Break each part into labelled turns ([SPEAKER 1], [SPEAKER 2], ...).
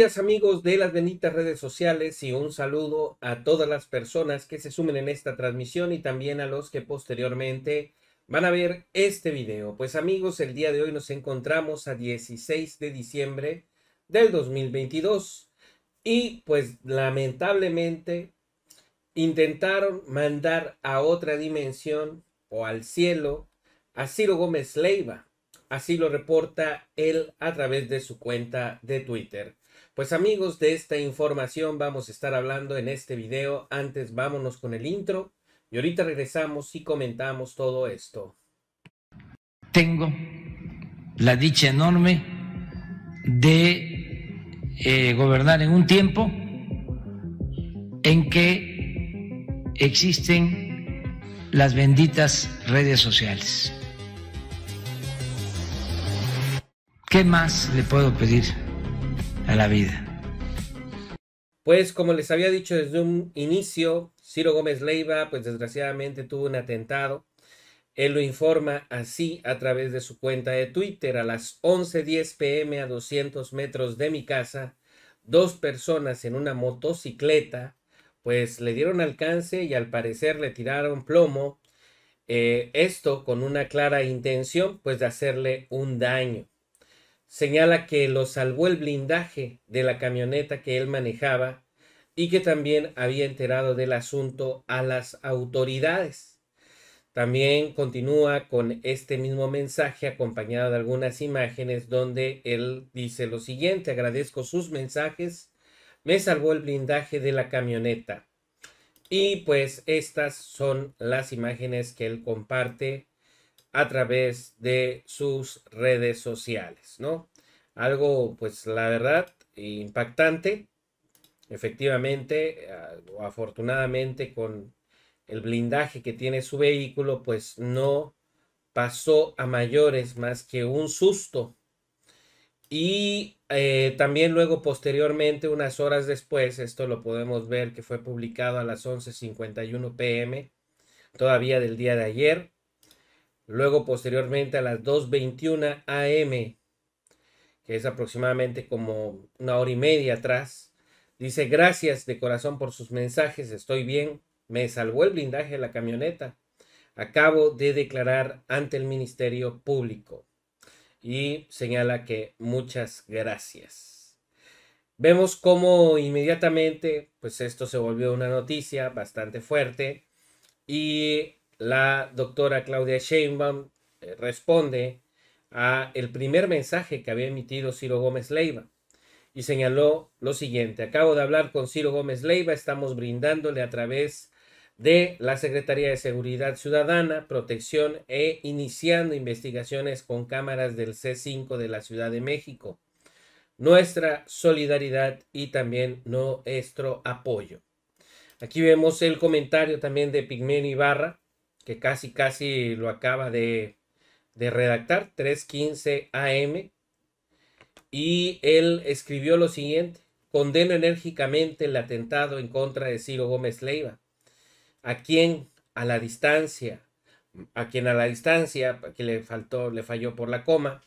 [SPEAKER 1] Días amigos de las benditas redes sociales y un saludo a todas las personas que se sumen en esta transmisión y también a los que posteriormente van a ver este video. Pues amigos, el día de hoy nos encontramos a 16 de diciembre del 2022 y pues lamentablemente intentaron mandar a otra dimensión o al cielo a Ciro Gómez Leiva. Así lo reporta él a través de su cuenta de Twitter. Pues amigos, de esta información vamos a estar hablando en este video. Antes vámonos con el intro y ahorita regresamos y comentamos todo esto. Tengo la dicha enorme de eh, gobernar en un tiempo en que existen las benditas redes sociales. ¿Qué más le puedo pedir a la vida. Pues como les había dicho desde un inicio, Ciro Gómez Leiva, pues desgraciadamente tuvo un atentado. Él lo informa así a través de su cuenta de Twitter. A las 11:10 pm a 200 metros de mi casa, dos personas en una motocicleta, pues le dieron alcance y al parecer le tiraron plomo. Eh, esto con una clara intención, pues de hacerle un daño señala que lo salvó el blindaje de la camioneta que él manejaba y que también había enterado del asunto a las autoridades. También continúa con este mismo mensaje acompañado de algunas imágenes donde él dice lo siguiente, agradezco sus mensajes, me salvó el blindaje de la camioneta. Y pues estas son las imágenes que él comparte a través de sus redes sociales, ¿no? Algo, pues la verdad, impactante, efectivamente, ah, afortunadamente con el blindaje que tiene su vehículo, pues no pasó a mayores más que un susto. Y eh, también luego posteriormente, unas horas después, esto lo podemos ver que fue publicado a las 11.51 pm, todavía del día de ayer, Luego, posteriormente, a las 2.21 am, que es aproximadamente como una hora y media atrás, dice, gracias de corazón por sus mensajes, estoy bien, me salvó el blindaje de la camioneta. Acabo de declarar ante el Ministerio Público y señala que muchas gracias. Vemos cómo inmediatamente, pues esto se volvió una noticia bastante fuerte y la doctora Claudia Sheinbaum eh, responde a el primer mensaje que había emitido Ciro Gómez Leiva y señaló lo siguiente, acabo de hablar con Ciro Gómez Leiva, estamos brindándole a través de la Secretaría de Seguridad Ciudadana, Protección e iniciando investigaciones con cámaras del C5 de la Ciudad de México. Nuestra solidaridad y también nuestro apoyo. Aquí vemos el comentario también de Pigmen Ibarra, que casi casi lo acaba de, redactar, 3.15 AM, y él escribió lo siguiente, condeno enérgicamente el atentado en contra de Ciro Gómez Leiva, a quien a la distancia, a quien a la distancia, que le faltó, le falló por la coma,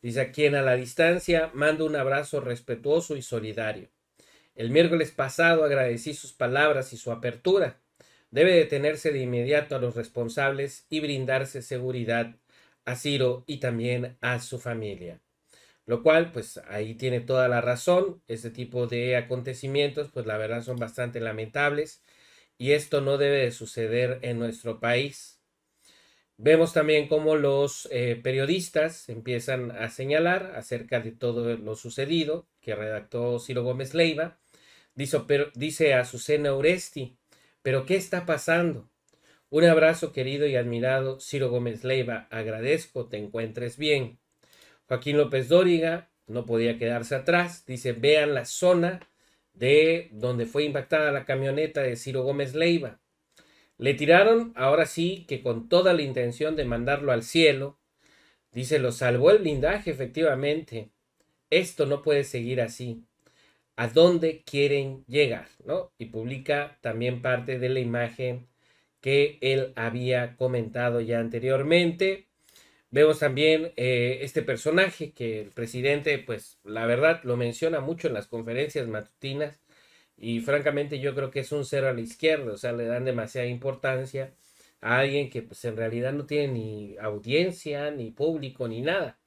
[SPEAKER 1] dice a quien a la distancia mando un abrazo respetuoso y solidario. El miércoles pasado agradecí sus palabras y su apertura debe detenerse de inmediato a los responsables y brindarse seguridad a Ciro y también a su familia. Lo cual, pues ahí tiene toda la razón. Este tipo de acontecimientos, pues la verdad son bastante lamentables y esto no debe de suceder en nuestro país. Vemos también cómo los eh, periodistas empiezan a señalar acerca de todo lo sucedido que redactó Ciro Gómez Leiva. Dice, pero, dice a Susana Uresti, pero ¿qué está pasando? Un abrazo querido y admirado, Ciro Gómez Leiva, agradezco te encuentres bien. Joaquín López Dóriga no podía quedarse atrás, dice, vean la zona de donde fue impactada la camioneta de Ciro Gómez Leiva. Le tiraron, ahora sí, que con toda la intención de mandarlo al cielo. Dice, lo salvó el blindaje, efectivamente. Esto no puede seguir así a dónde quieren llegar, ¿no? Y publica también parte de la imagen que él había comentado ya anteriormente. Vemos también eh, este personaje que el presidente, pues la verdad, lo menciona mucho en las conferencias matutinas y francamente yo creo que es un cero a la izquierda, o sea, le dan demasiada importancia a alguien que pues en realidad no tiene ni audiencia, ni público, ni nada.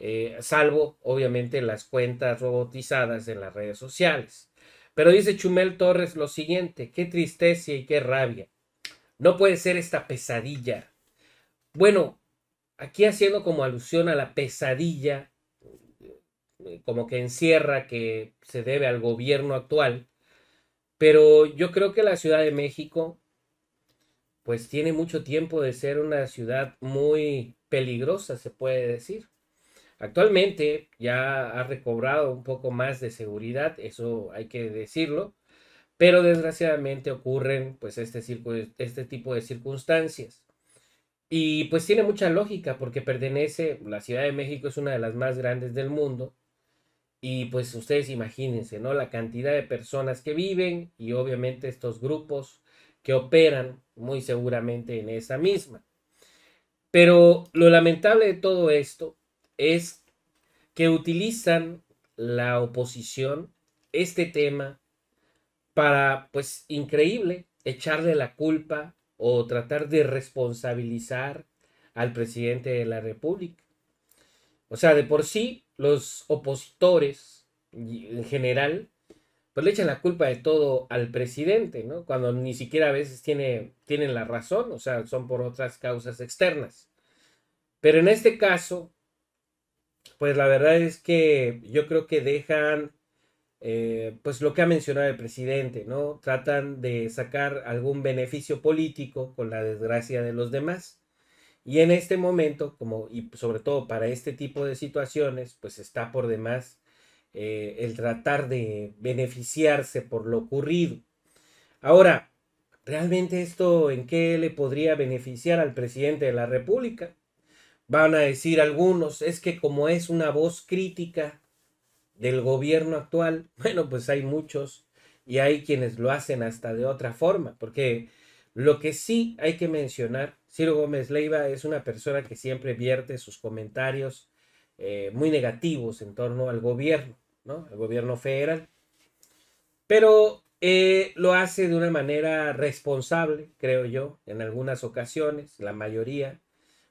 [SPEAKER 1] Eh, salvo obviamente las cuentas robotizadas en las redes sociales. Pero dice Chumel Torres lo siguiente, qué tristeza y qué rabia. No puede ser esta pesadilla. Bueno, aquí haciendo como alusión a la pesadilla, eh, como que encierra que se debe al gobierno actual, pero yo creo que la Ciudad de México pues tiene mucho tiempo de ser una ciudad muy peligrosa, se puede decir. Actualmente ya ha recobrado un poco más de seguridad, eso hay que decirlo, pero desgraciadamente ocurren pues este, este tipo de circunstancias. Y pues tiene mucha lógica porque pertenece, la Ciudad de México es una de las más grandes del mundo, y pues ustedes imagínense, ¿no? La cantidad de personas que viven y obviamente estos grupos que operan muy seguramente en esa misma. Pero lo lamentable de todo esto es que utilizan la oposición este tema para, pues, increíble, echarle la culpa o tratar de responsabilizar al presidente de la República. O sea, de por sí, los opositores en general, pues le echan la culpa de todo al presidente, ¿no? Cuando ni siquiera a veces tiene, tienen la razón, o sea, son por otras causas externas. Pero en este caso, pues la verdad es que yo creo que dejan, eh, pues lo que ha mencionado el presidente, ¿no? Tratan de sacar algún beneficio político con la desgracia de los demás. Y en este momento, como, y sobre todo para este tipo de situaciones, pues está por demás eh, el tratar de beneficiarse por lo ocurrido. Ahora, ¿realmente esto en qué le podría beneficiar al presidente de la República? Van a decir algunos, es que como es una voz crítica del gobierno actual, bueno, pues hay muchos y hay quienes lo hacen hasta de otra forma, porque lo que sí hay que mencionar, Ciro Gómez Leiva es una persona que siempre vierte sus comentarios eh, muy negativos en torno al gobierno, ¿no? Al gobierno federal. Pero eh, lo hace de una manera responsable, creo yo, en algunas ocasiones, la mayoría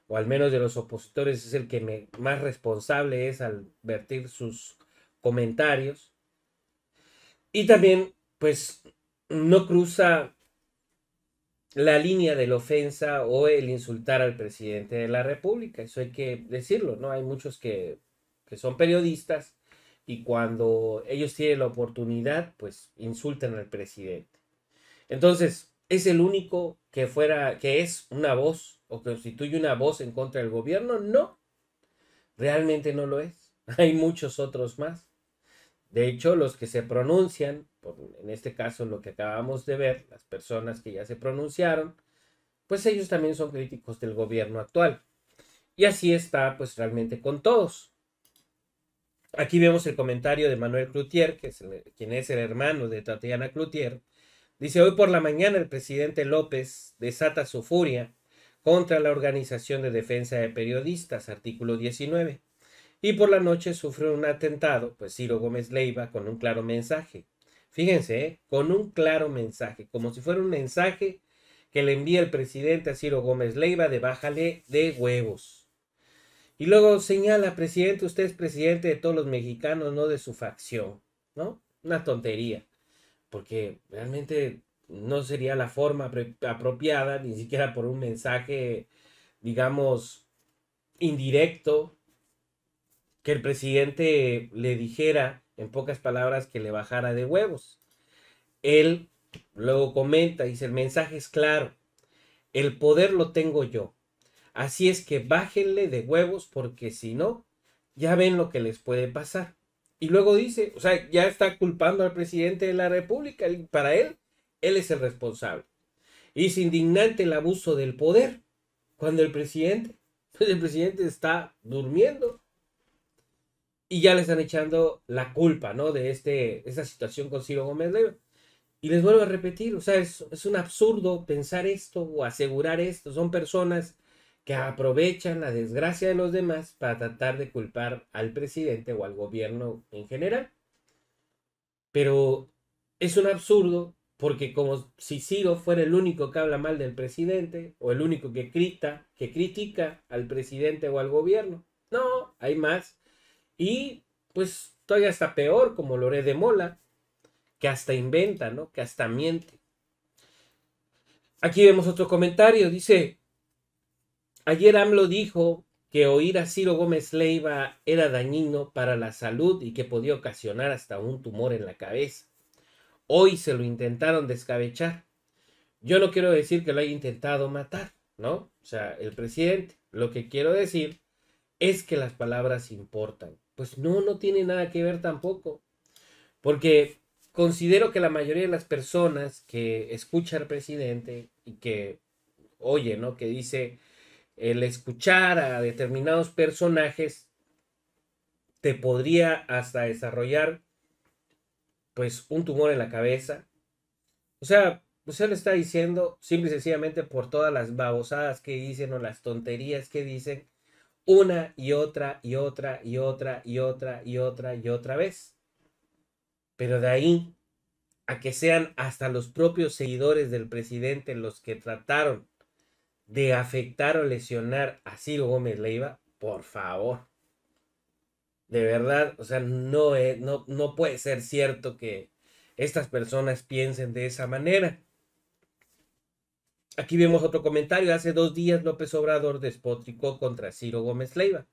[SPEAKER 1] o al menos de los opositores, es el que más responsable es al vertir sus comentarios. Y también, pues, no cruza la línea de la ofensa o el insultar al presidente de la República. Eso hay que decirlo, ¿no? Hay muchos que, que son periodistas y cuando ellos tienen la oportunidad, pues insultan al presidente. Entonces, es el único que fuera, que es una voz o que constituye una voz en contra del gobierno, no, realmente no lo es. Hay muchos otros más. De hecho, los que se pronuncian, en este caso lo que acabamos de ver, las personas que ya se pronunciaron, pues ellos también son críticos del gobierno actual. Y así está, pues realmente con todos. Aquí vemos el comentario de Manuel Cloutier, que es quien es el hermano de Tatiana Cloutier, Dice, hoy por la mañana el presidente López desata su furia contra la Organización de Defensa de Periodistas, artículo 19. Y por la noche sufre un atentado, pues Ciro Gómez Leiva, con un claro mensaje. Fíjense, ¿eh? con un claro mensaje, como si fuera un mensaje que le envía el presidente a Ciro Gómez Leiva de bájale de huevos. Y luego señala, presidente, usted es presidente de todos los mexicanos, no de su facción, ¿no? Una tontería porque realmente no sería la forma apropiada, ni siquiera por un mensaje, digamos, indirecto, que el presidente le dijera, en pocas palabras, que le bajara de huevos. Él luego comenta, dice, el mensaje es claro, el poder lo tengo yo. Así es que bájenle de huevos porque si no, ya ven lo que les puede pasar. Y luego dice, o sea, ya está culpando al presidente de la República. Para él, él es el responsable. Y es indignante el abuso del poder cuando el presidente, pues el presidente está durmiendo. Y ya le están echando la culpa, ¿no? De este, esa situación con Ciro Gómez Y les vuelvo a repetir, o sea, es, es un absurdo pensar esto o asegurar esto. Son personas que aprovechan la desgracia de los demás para tratar de culpar al presidente o al gobierno en general. Pero es un absurdo porque como si Ciro fuera el único que habla mal del presidente o el único que critica, que critica al presidente o al gobierno. No, hay más. Y pues todavía está peor como Loré de Mola, que hasta inventa, ¿no? Que hasta miente. Aquí vemos otro comentario, dice, Ayer AMLO dijo que oír a Ciro Gómez Leiva era dañino para la salud y que podía ocasionar hasta un tumor en la cabeza. Hoy se lo intentaron descabechar. Yo no quiero decir que lo haya intentado matar, ¿no? O sea, el presidente, lo que quiero decir es que las palabras importan. Pues no, no tiene nada que ver tampoco. Porque considero que la mayoría de las personas que escucha al presidente y que oye, ¿no? Que dice, el escuchar a determinados personajes te podría hasta desarrollar pues un tumor en la cabeza. O sea, usted pues, lo está diciendo simple y sencillamente por todas las babosadas que dicen o las tonterías que dicen una y otra y otra y otra y otra y otra y otra vez. Pero de ahí a que sean hasta los propios seguidores del presidente los que trataron de afectar o lesionar a Ciro Gómez Leiva, por favor. De verdad, o sea, no, e, no, no puede ser cierto que estas personas piensen de esa manera. Aquí vemos otro comentario. Hace dos días López Obrador despotricó contra Ciro Gómez Leiva,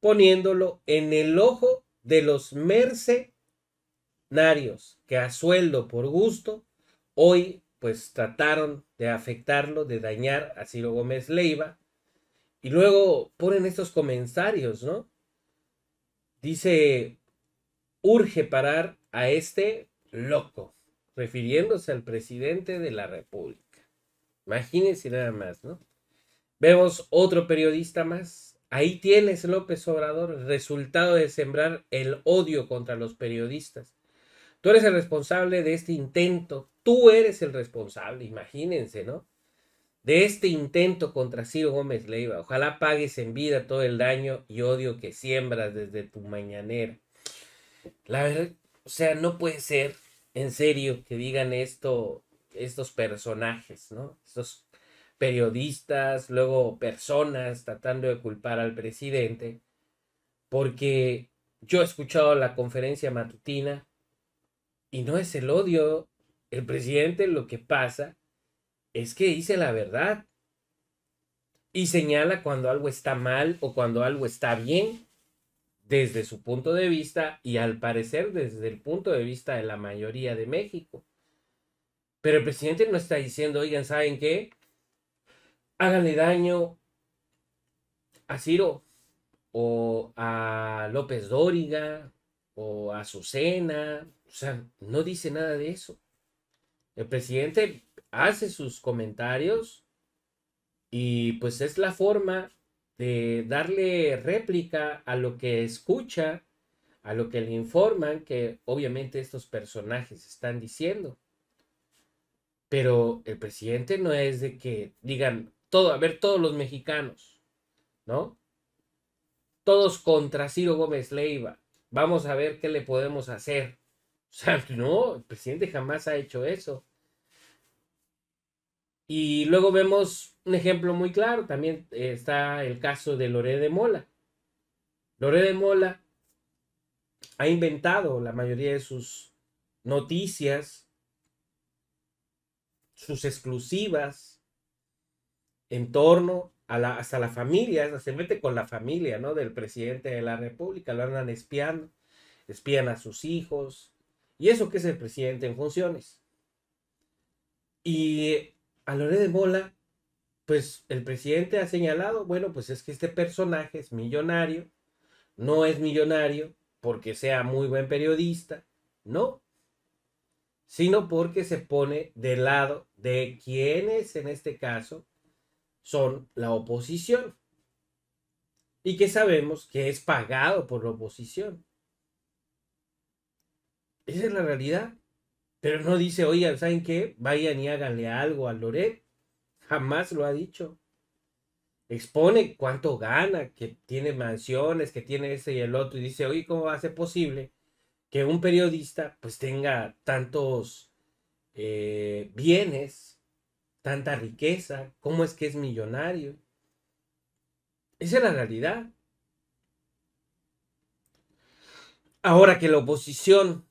[SPEAKER 1] poniéndolo en el ojo de los mercenarios que a sueldo por gusto hoy pues trataron de afectarlo, de dañar a Ciro Gómez Leiva. Y luego ponen estos comentarios, ¿no? Dice, urge parar a este loco, refiriéndose al presidente de la República. Imagínense nada más, ¿no? Vemos otro periodista más. Ahí tienes, López Obrador, resultado de sembrar el odio contra los periodistas Tú eres el responsable de este intento. Tú eres el responsable, imagínense, ¿no? De este intento contra Ciro Gómez Leiva. Ojalá pagues en vida todo el daño y odio que siembras desde tu mañanera. La verdad, o sea, no puede ser en serio que digan esto estos personajes, ¿no? Estos periodistas, luego personas tratando de culpar al presidente, porque yo he escuchado la conferencia matutina y no es el odio. El presidente lo que pasa es que dice la verdad y señala cuando algo está mal o cuando algo está bien desde su punto de vista y al parecer desde el punto de vista de la mayoría de México. Pero el presidente no está diciendo, oigan, ¿saben qué? Háganle daño a Ciro o a López Dóriga o Azucena, o sea, no dice nada de eso. El presidente hace sus comentarios y pues es la forma de darle réplica a lo que escucha, a lo que le informan que obviamente estos personajes están diciendo. Pero el presidente no es de que digan todo, a ver, todos los mexicanos, ¿no? Todos contra Ciro Gómez Leiva vamos a ver qué le podemos hacer. O sea, no, el presidente jamás ha hecho eso. Y luego vemos un ejemplo muy claro, también eh, está el caso de Loré de Mola. Loré de Mola ha inventado la mayoría de sus noticias, sus exclusivas, en torno hasta la familia, se mete con la familia, ¿no? Del presidente de la República, lo andan espiando, espían a sus hijos, y eso que es el presidente en funciones. Y a Loré de Mola, pues el presidente ha señalado, bueno, pues es que este personaje es millonario, no es millonario porque sea muy buen periodista, no, sino porque se pone del lado de quienes en este caso son la oposición y que sabemos que es pagado por la oposición. Esa es la realidad. Pero no dice, oigan, ¿saben qué? Vayan y háganle algo a Loret. Jamás lo ha dicho. Expone cuánto gana, que tiene mansiones, que tiene ese y el otro, y dice, oye, ¿cómo va a ser posible que un periodista pues tenga tantos eh, bienes tanta riqueza? ¿Cómo es que es millonario? Esa es la realidad. Ahora que la oposición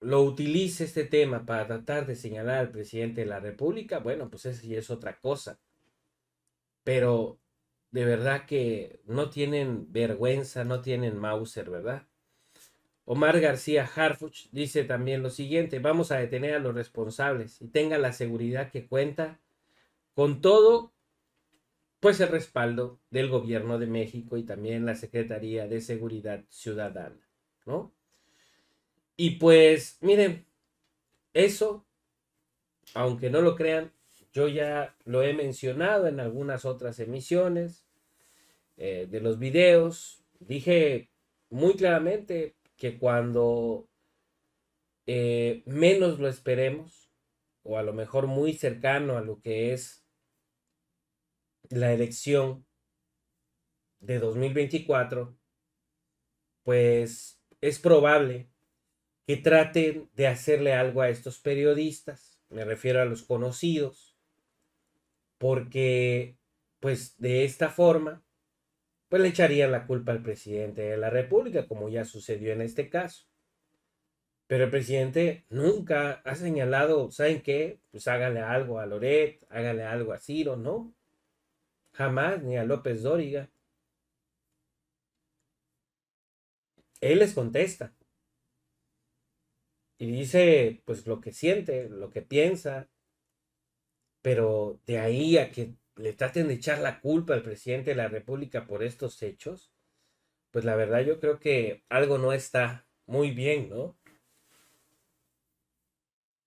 [SPEAKER 1] lo utilice este tema para tratar de señalar al presidente de la República, bueno, pues eso ya es otra cosa. Pero de verdad que no tienen vergüenza, no tienen Mauser, ¿verdad? Omar García Harfuch dice también lo siguiente, vamos a detener a los responsables y tenga la seguridad que cuenta con todo, pues el respaldo del gobierno de México y también la Secretaría de Seguridad Ciudadana, ¿no? Y pues, miren, eso, aunque no lo crean, yo ya lo he mencionado en algunas otras emisiones eh, de los videos, dije muy claramente, que cuando eh, menos lo esperemos, o a lo mejor muy cercano a lo que es la elección de 2024, pues es probable que traten de hacerle algo a estos periodistas, me refiero a los conocidos, porque pues de esta forma pues le echarían la culpa al presidente de la República, como ya sucedió en este caso. Pero el presidente nunca ha señalado, ¿saben qué? Pues háganle algo a Loret, háganle algo a Ciro, ¿no? Jamás, ni a López Dóriga. Él les contesta. Y dice, pues lo que siente, lo que piensa. Pero de ahí a que le traten de echar la culpa al presidente de la República por estos hechos, pues la verdad yo creo que algo no está muy bien, ¿no?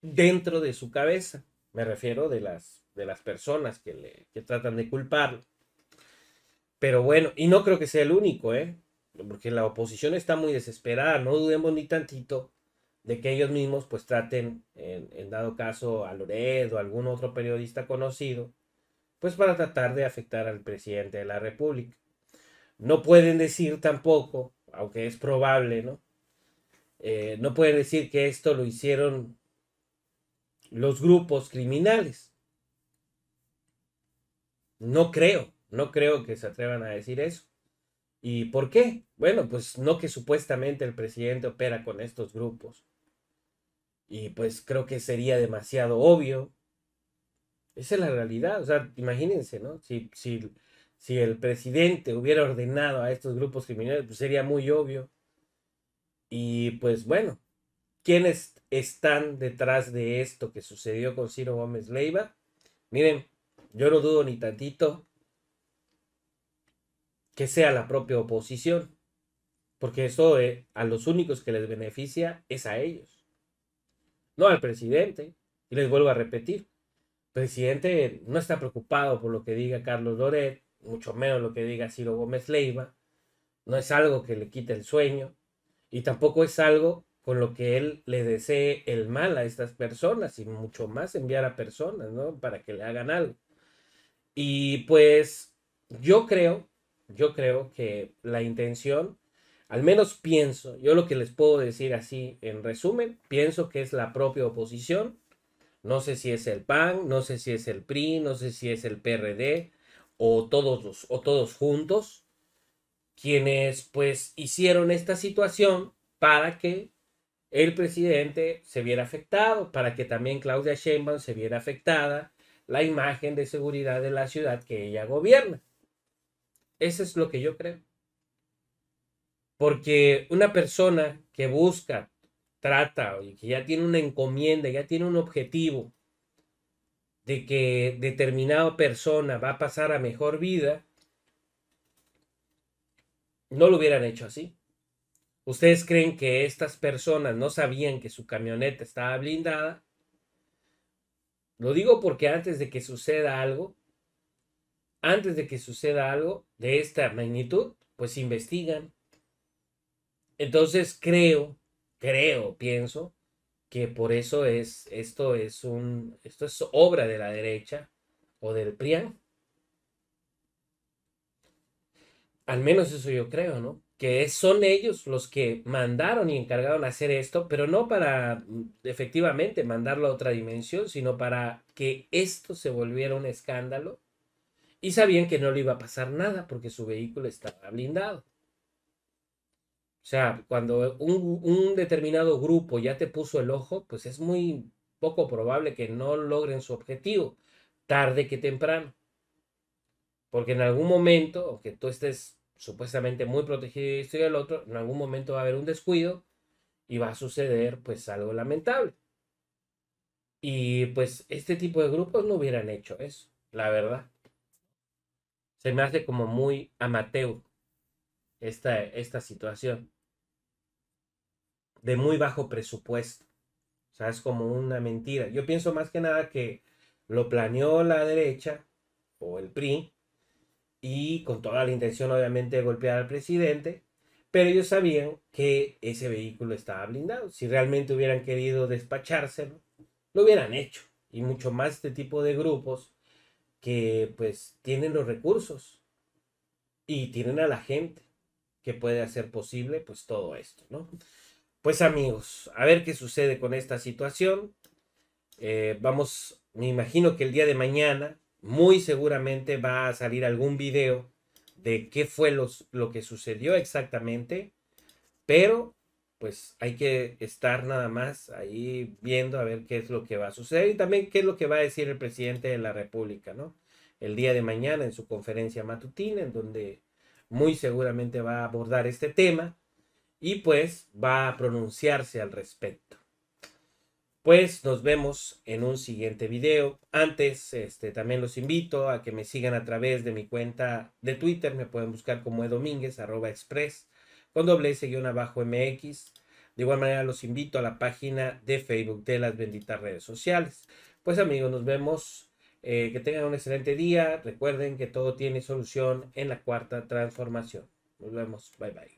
[SPEAKER 1] Dentro de su cabeza, me refiero de las, de las personas que, le, tratan de culparlo. Pero bueno, y no creo que sea el único, ¿eh? Porque la oposición está muy desesperada, no dudemos ni tantito de que ellos mismos pues traten, en, dado caso, a Loredo o algún otro periodista conocido, pues para tratar de afectar al presidente de la República. No pueden decir tampoco, aunque es probable, ¿no? Eh, no pueden decir que esto lo hicieron los grupos criminales. No creo, no creo que se atrevan a decir eso. ¿Y por qué? Bueno, pues no que supuestamente el presidente opera con estos grupos. Y pues creo que sería demasiado obvio esa es la realidad. O sea, imagínense, ¿no? Si, si, el presidente hubiera ordenado a estos grupos criminales, pues sería muy obvio. Y pues bueno, ¿quiénes están detrás de esto que sucedió con Ciro Gómez Leiva? Miren, yo no dudo ni tantito que sea la propia oposición, porque eso eh, a los únicos que les beneficia es a ellos, no al presidente. Y les vuelvo a repetir, presidente no está preocupado por lo que diga Carlos Loret, mucho menos lo que diga Ciro Gómez Leiva. No es algo que le quite el sueño y tampoco es algo con lo que él le desee el mal a estas personas y mucho más enviar a personas, Para que le hagan algo. Y pues yo creo, yo creo que la intención, al menos pienso, yo lo que les puedo decir así en resumen, pienso que es la propia oposición no sé si es el PAN, no sé si es el PRI, no sé si es el PRD o todos los, o todos juntos quienes pues hicieron esta situación para que el presidente se viera afectado, para que también Claudia Sheinbaum se viera afectada la imagen de seguridad de la ciudad que ella gobierna. Eso es lo que yo creo. Porque una persona que busca trata, que ya tiene una encomienda, ya tiene un objetivo de que determinada persona va a pasar a mejor vida, no lo hubieran hecho así. ¿Ustedes creen que estas personas no sabían que su camioneta estaba blindada? Lo digo porque antes de que suceda algo, antes de que suceda algo de esta magnitud, pues investigan. Entonces creo creo, pienso, que por eso es, esto es un, esto es obra de la derecha o del PRIAN. Al menos eso yo creo, ¿no? Que son ellos los que mandaron y encargaron hacer esto, pero no para mm, efectivamente mandarlo a otra dimensión, sino para que esto se volviera un escándalo. Y sabían que no le iba a pasar nada porque su vehículo estaba blindado. O sea, cuando un, determinado grupo ya te puso el ojo, pues es muy poco probable que no logren su objetivo, tarde que temprano. Porque en algún momento, aunque tú estés supuestamente muy protegido de esto y el otro, en algún momento va a haber un descuido y va a suceder pues algo lamentable. Y pues este tipo de grupos no hubieran hecho eso, la verdad. Se me hace como muy amateur esta, esta situación de muy bajo presupuesto. O sea, es como una mentira. Yo pienso más que nada que lo planeó la derecha o el PRI y con toda la intención obviamente de golpear al presidente, pero ellos sabían que ese vehículo estaba blindado. Si realmente hubieran querido despachárselo, lo hubieran hecho. Y mucho más este tipo de grupos que pues tienen los recursos y tienen a la gente que puede hacer posible pues todo esto, ¿no? pues amigos, a ver qué sucede con esta situación. Eh, vamos, me imagino que el día de mañana muy seguramente va a salir algún video de qué fue lo que sucedió exactamente, pero pues hay que estar nada más ahí viendo a ver qué es lo que va a suceder y también qué es lo que va a decir el presidente de la República, ¿no? El día de mañana en su conferencia matutina, en donde muy seguramente va a abordar este tema y pues va a pronunciarse al respecto. Pues nos vemos en un siguiente video. Antes, este, también los invito a que me sigan a través de mi cuenta de Twitter. Me pueden buscar como edomínguez, express, con doble S abajo MX. De igual manera, los invito a la página de Facebook de las benditas redes sociales. Pues amigos, nos vemos. Eh, que tengan un excelente día. Recuerden que todo tiene solución en la cuarta transformación. Nos vemos. Bye bye.